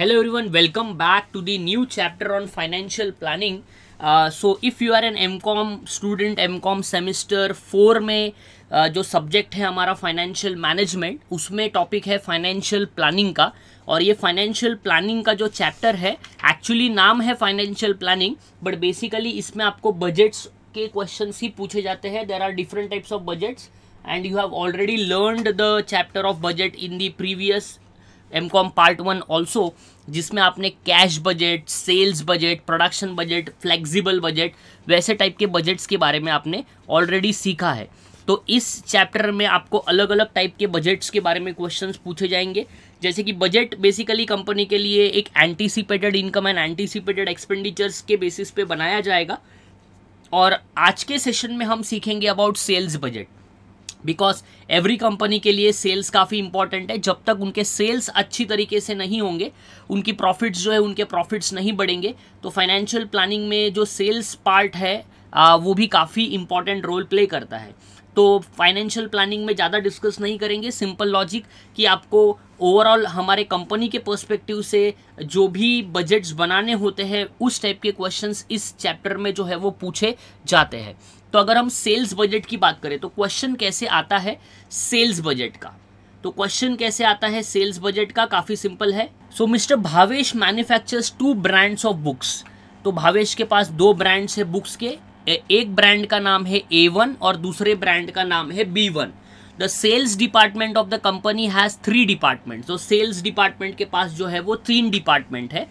hello everyone welcome back to the new chapter on financial planning uh, so if you are an mcom student mcom semester 4 में uh, जो subject है हमारा financial management उसमें topic है financial planning का और ये financial planning का जो चैप्टर है एक्चुअली नाम है फाइनेंशियल प्लानिंग बट बेसिकली इसमें आपको बजट्स के क्वेश्चन ही पूछे जाते हैं there are different types of budgets and you have already learned the chapter of budget in the previous M com part one also जिसमें आपने cash budget sales budget production budget flexible budget वैसे type के budgets के बारे में आपने already सीखा है तो इस चैप्टर में आपको अलग अलग टाइप के बजट्स के बारे में क्वेश्चंस पूछे जाएंगे जैसे कि बजट बेसिकली कंपनी के लिए एक anticipated income and anticipated expenditures के बेसिस पे बनाया जाएगा और आज के सेशन में हम सीखेंगे about sales budget because every company के लिए सेल्स काफ़ी इंपॉर्टेंट है जब तक उनके सेल्स अच्छी तरीके से नहीं होंगे उनकी प्रॉफिट्स जो है उनके प्रॉफिट्स नहीं बढ़ेंगे तो फाइनेंशियल प्लानिंग में जो सेल्स पार्ट है आ, वो भी काफ़ी इंपॉर्टेंट रोल प्ले करता है तो फाइनेंशियल प्लानिंग में ज़्यादा डिस्कस नहीं करेंगे सिंपल लॉजिक कि आपको ओवरऑल हमारे कंपनी के पर्सपेक्टिव से जो भी बजट्स बनाने होते हैं उस टाइप के क्वेश्चंस इस चैप्टर में जो है वो पूछे जाते हैं तो अगर हम सेल्स बजट की बात करें तो क्वेश्चन कैसे आता है सेल्स बजट का तो क्वेश्चन कैसे आता है सेल्स बजट का काफ़ी सिंपल है so mister Bhavesh manufactures two brands of books तो भावेश के पास दो ब्रांड्स है बुक्स के एक ब्रांड का नाम है ए वन और दूसरे ब्रांड का नाम है B one the sales department of the company has three department तो सेल्स डिपार्टमेंट के पास जो है वो तीन डिपार्टमेंट है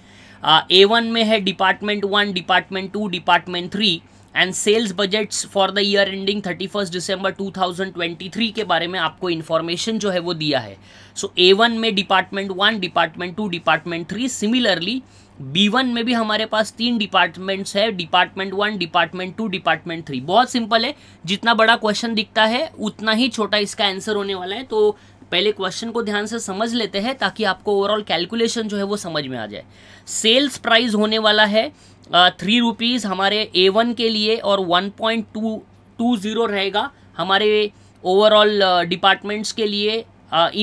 ए वन में है department one department two department three and sales budgets for the year ending 31 December 2023 के बारे में आपको इन्फॉर्मेशन जो है वो दिया है सो ए वन में department one department two department three similarly B one में भी हमारे पास तीन डिपार्टमेंट्स है department one department two department three बहुत सिंपल है जितना बड़ा क्वेश्चन दिखता है उतना ही छोटा इसका आंसर होने वाला है तो पहले क्वेश्चन को ध्यान से समझ लेते हैं ताकि आपको ओवरऑल कैलकुलेशन जो है वो समझ में आ जाए सेल्स प्राइस होने वाला है थ्री रुपीज़ हमारे ए वन के लिए और one point two two zero रहेगा हमारे ओवरऑल डिपार्टमेंट्स के लिए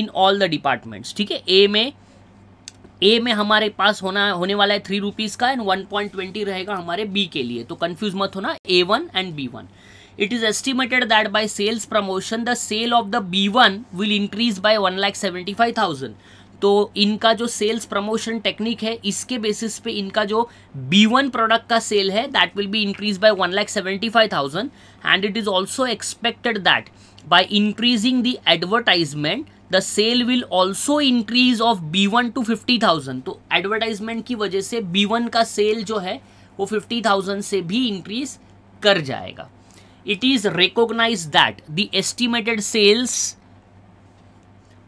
इन ऑल द डिपार्टमेंट्स ठीक है ए में ए में हमारे पास होना होने वाला है थ्री रुपीज़ का एंड वन पॉइंट ट्वेंटी रहेगा हमारे बी के लिए तो कन्फ्यूज मत होना A one and B one it is estimated that by sales promotion the sale of the B1 will increase by thousand तो इनका जो सेल्स प्रमोशन टेक्निक है इसके बेसिस पे इनका जो बी वन प्रोडक्ट का सेल है that will be increase by one lakh seventy five thousand and it is also expected that by increasing the advertisement the sale will also increase of B one two fifty thousand तो एडवर्टाइजमेंट की वजह से B one का cell जो है वो fifty thousand से भी इंक्रीज कर जाएगा it is recognized that the estimated sales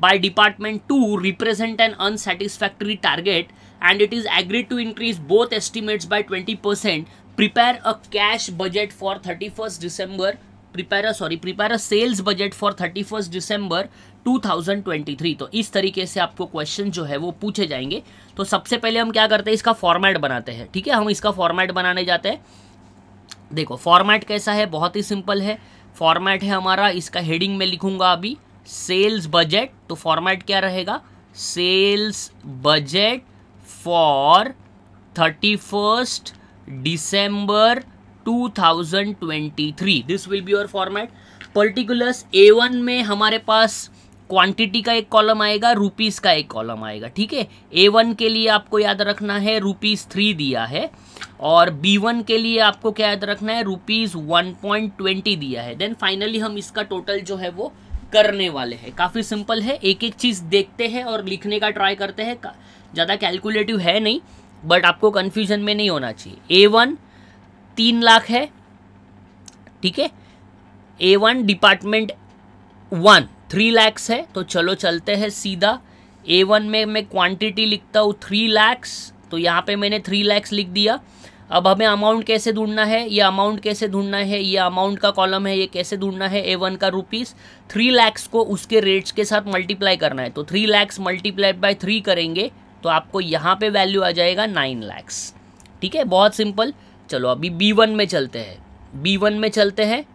by department 2 represent an unsatisfactory target and it is agreed to increase both estimates by 20% prepare a cash budget for 31st december prepare a sorry prepare a sales budget for 31st december 2023 तो इस तरीके से आपको question जो है वो पूछे जाएंगे तो सबसे पहले हम क्या करते हैं इसका फॉर्मेट बनाते हैं ठीक है हम इसका फॉर्मेट बनाने जाते हैं देखो फॉर्मेट कैसा है बहुत ही सिंपल है फॉर्मेट है हमारा इसका हेडिंग में लिखूंगा अभी सेल्स बजट तो फॉर्मेट क्या रहेगा sales budget for thirty first December two thousand twenty three this will be your format particulars A one में हमारे पास क्वांटिटी का एक कॉलम आएगा रुपीस का एक कॉलम आएगा ठीक है ए वन के लिए आपको याद रखना है रुपीस थ्री दिया है और बी वन के लिए आपको क्या याद रखना है रुपीज़ वन पॉइंट ट्वेंटी दिया है देन फाइनली हम इसका टोटल जो है वो करने वाले हैं काफ़ी सिंपल है एक एक चीज़ देखते हैं और लिखने का ट्राई करते हैं ज़्यादा कैलकुलेटिव है नहीं बट आपको कन्फ्यूजन में नहीं होना चाहिए ए वन तीन लाख है ठीक है A one department one three lakhs है तो चलो चलते हैं सीधा ए वन में मैं क्वांटिटी लिखता हूँ थ्री लैक्स तो यहाँ पे मैंने थ्री लैक्स लिख दिया अब हमें अमाउंट कैसे ढूंढना है ये अमाउंट कैसे ढूंढना है ये अमाउंट का कॉलम है ये कैसे ढूंढना है ए वन का रुपीज़ थ्री लैक्स को उसके रेट्स के साथ मल्टीप्लाई करना है तो three lakhs multiply by three करेंगे तो आपको यहाँ पे वैल्यू आ जाएगा नाइन लैक्स ठीक है बहुत सिंपल चलो अभी बी वन में चलते हैं बी वन में चलते हैं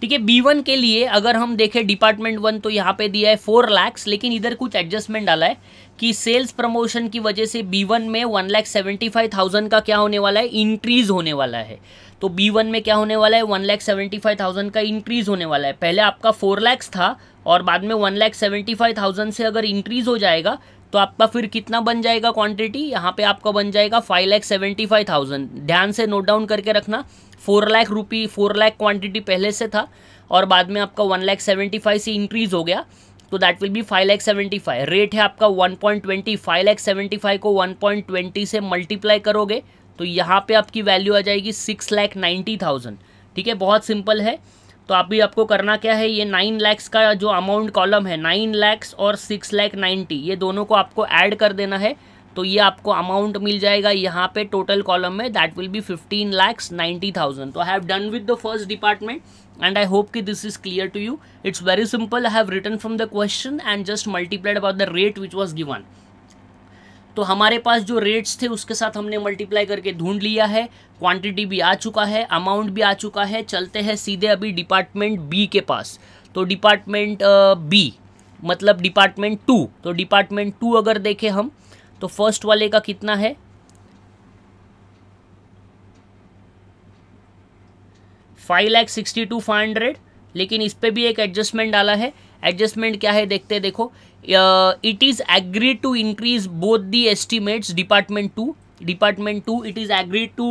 ठीक है बी वन के लिए अगर हम देखें डिपार्टमेंट वन तो यहाँ पे दिया है फोर लैक्स लेकिन इधर कुछ एडजस्टमेंट डाला है कि सेल्स प्रमोशन की वजह से बी वन में one lakh seventy five thousand का क्या होने वाला है इंक्रीज होने वाला है तो बी वन में क्या होने वाला है one lakh seventy five thousand का इंक्रीज होने वाला है पहले आपका फोर लैक्स था और बाद में one lakh seventy five thousand से अगर इंक्रीज हो जाएगा तो आपका फिर कितना बन जाएगा क्वांटिटी यहाँ पे आपका बन जाएगा five lakh seventy five thousand ध्यान से नोट डाउन करके रखना four lakh rupee four lakh quantity पहले से था और बाद में आपका वन लैख सेवेंटी फाइव से इंक्रीज़ हो गया तो that will be five lakh seventy five rate है आपका one point twenty five lakh seventy five को वन पॉइंट ट्वेंटी से मल्टीप्लाई करोगे तो यहाँ पे आपकी वैल्यू आ जाएगी सिक्स लैख नाइन्टी थाउजेंड ठीक है बहुत सिंपल है तो अभी आपको करना क्या है ये नाइन लैक्स का जो अमाउंट कॉलम है नाइन लैक्स और सिक्स लैख नाइन्टी ये दोनों को आपको ऐड कर देना है तो ये आपको अमाउंट मिल जाएगा यहाँ पे टोटल कॉलम में that will be fifteen lakhs ninety thousand तो I have done with the first department and I hope कि this is clear to you it's very simple I have return from the question and just multiplied about the rate which was given तो हमारे पास जो rates थे उसके साथ हमने multiply करके ढूंढ लिया है क्वांटिटी भी आ चुका है अमाउंट भी आ चुका है चलते हैं सीधे अभी डिपार्टमेंट बी के पास तो डिपार्टमेंट बी मतलब डिपार्टमेंट टू तो डिपार्टमेंट टू अगर देखें हम तो फर्स्ट वाले का कितना है five lakh sixty two five hundred लेकिन इस पर भी एक एडजस्टमेंट डाला है एडजस्टमेंट क्या है देखते देखो it is agree to increase both the estimates department two department two it is agree to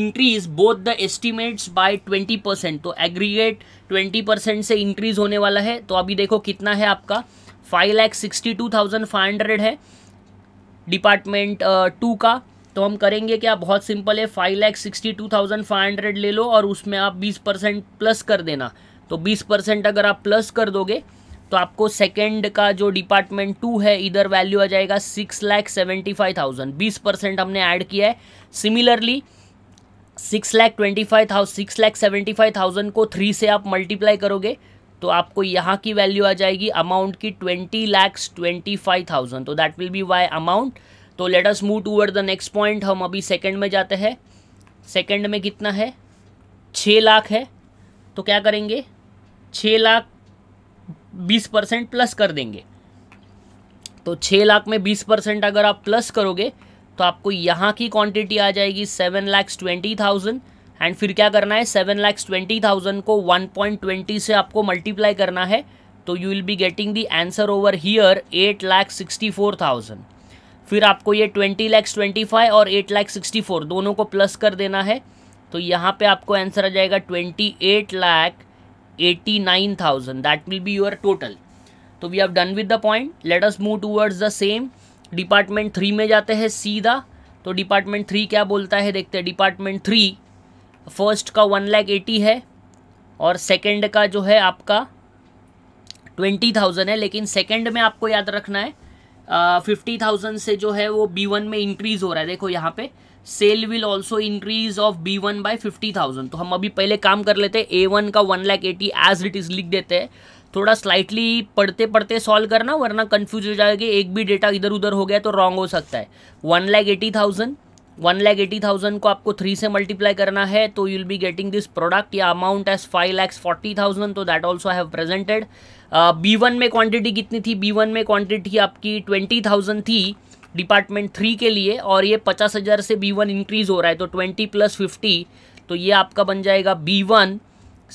increase both the estimates by twenty percent तो एग्रीगेट ट्वेंटी परसेंट से इंक्रीज होने वाला है तो अभी देखो कितना है आपका five lakh sixty two thousand five hundred है डिपार्टमेंट टू uh, का तो हम करेंगे क्या बहुत सिंपल है five lakh sixty two thousand five hundred ले लो और उसमें आप बीस परसेंट प्लस कर देना तो 20 परसेंट अगर आप प्लस कर दोगे तो आपको सेकेंड का जो डिपार्टमेंट टू है इधर वैल्यू आ जाएगा six lakh seventy five thousand बीस परसेंट हमने ऐड किया है similarly six lakh twenty five thousand six lakh seventy five thousand को थ्री से आप मल्टीप्लाई करोगे तो आपको यहाँ की वैल्यू आ जाएगी अमाउंट की twenty lakhs twenty five thousand तो that will be Y amount तो let us move toward the next point हम अभी सेकेंड में जाते हैं सेकेंड में कितना है छः लाख है तो क्या करेंगे छः लाख बीस परसेंट प्लस कर देंगे तो छः लाख में बीस परसेंट अगर आप प्लस करोगे तो आपको यहाँ की क्वांटिटी आ जाएगी seven lakhs twenty thousand and फिर क्या करना है सेवन लैक्स ट्वेंटी थाउजेंड को वन पॉइंट ट्वेंटी से आपको मल्टीप्लाई करना है तो you will be getting the answer over here eight lakh sixty four thousand फिर आपको ये ट्वेंटी लैक्स ट्वेंटी फाइव और एट लैख सिक्सटी फोर दोनों को प्लस कर देना है तो यहाँ पे आपको आंसर आ जाएगा twenty eight lakh nine thousand that will be your total तो we have done with the point let us move towards the same department three में जाते हैं सीधा तो डिपार्टमेंट थ्री क्या बोलता है देखते हैं डिपार्टमेंट थ्री फर्स्ट का वन लैख एटी है और सेकेंड का जो है आपका ट्वेंटी थाउजेंड है लेकिन सेकेंड में आपको याद रखना है फिफ्टी थाउजेंड से जो है वो बी वन में इंक्रीज़ हो रहा है देखो यहाँ पे sale will also increase of B one by fifty thousand तो हम अभी पहले काम कर लेते हैं ए वन का one lakh eighty as it is लिख देते हैं थोड़ा स्लाइटली पढ़ते पढ़ते सॉल्व करना वरना कन्फ्यूज हो जाएगी एक भी डेटा इधर उधर हो गया तो रॉन्ग हो सकता है one lakh eighty thousand one lakh eighty thousand को आपको थ्री से मल्टीप्लाई करना है तो you will be getting this product या amount as five lakhs forty thousand तो that also have presented B one में क्वांटिटी कितनी थी बी वन में क्वांटिटी आपकी ट्वेंटी थाउजेंड थी डिपार्टमेंट थ्री के लिए और ये पचास हज़ार से बी वन इंक्रीज़ हो रहा है तो ट्वेंटी प्लस फिफ्टी तो ये आपका बन जाएगा बी वन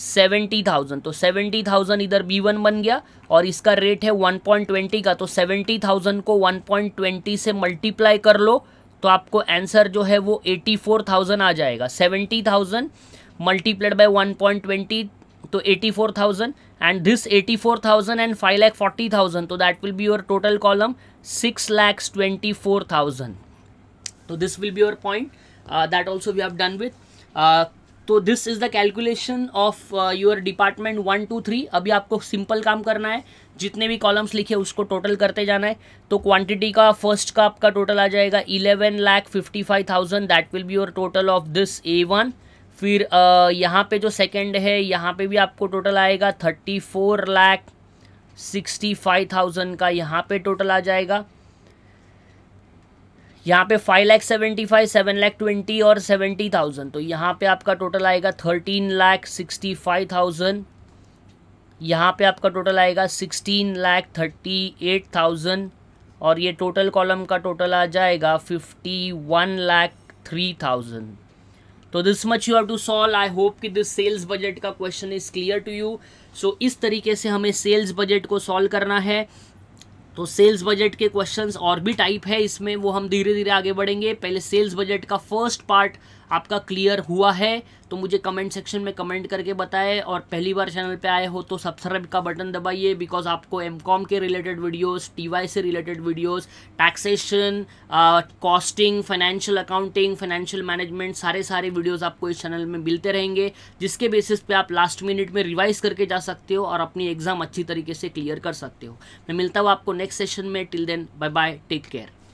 सेवेंटी थाउजेंड तो सेवेंटी थाउजेंड इधर बी वन बन गया और इसका रेट है वन पॉइंट ट्वेंटी का तो सेवेंटी थाउजेंड को वन पॉइंट ट्वेंटी से मल्टीप्लाई कर लो तो आपको आंसर जो है वो एटी फोर थाउजेंड आ जाएगा seventy thousand multiplied by one point twenty तो eighty four thousand and this eighty four thousand and five lakh forty thousand तो that will be your total column six lakhs twenty four thousand तो this will be your point that also we have done with तो this is the calculation of your department one two three अभी आपको simple काम करना है जितने भी columns लिखे उसको टोटल करते जाना है तो क्वांटिटी का फर्स्ट का आपका टोटल आ जाएगा eleven lakh fifty five thousand that will be your total of this A one फिर यहाँ पे जो सेकंड है यहाँ पे भी आपको टोटल आएगा thirty four lakh sixty five thousand का यहाँ पे टोटल आ जाएगा यहाँ पे five lakh seventy five seven lakh twenty और सेवेंटी थाउजेंड तो यहाँ पे आपका टोटल आएगा thirteen lakh sixty five thousand यहाँ पे आपका टोटल आएगा sixteen lakh thirty eight thousand और ये टोटल कॉलम का टोटल आ जाएगा fifty one lakh three thousand तो this much you have to solve I hope कि दिस सेल्स बजट का question is clear to you so इस तरीके से हमें सेल्स बजट को सॉल्व करना है तो सेल्स बजट के क्वेश्चंस और भी टाइप है इसमें वो हम धीरे धीरे आगे बढ़ेंगे पहले सेल्स बजट का फर्स्ट पार्ट आपका क्लियर हुआ है तो मुझे कमेंट सेक्शन में कमेंट करके बताएं और पहली बार चैनल पे आए हो तो सब्सक्राइब का बटन दबाइए बिकॉज आपको एम कॉम के रिलेटेड वीडियोस टीवाई से related videos taxation costing financial accounting financial management सारे सारे वीडियोस आपको इस चैनल में मिलते रहेंगे जिसके बेसिस पे आप लास्ट मिनट में रिवाइज करके जा सकते हो और अपनी एग्ज़ाम अच्छी तरीके से क्लियर कर सकते हो मैं मिलता हूँ आपको नेक्स्ट सेशन में till then bye bye take care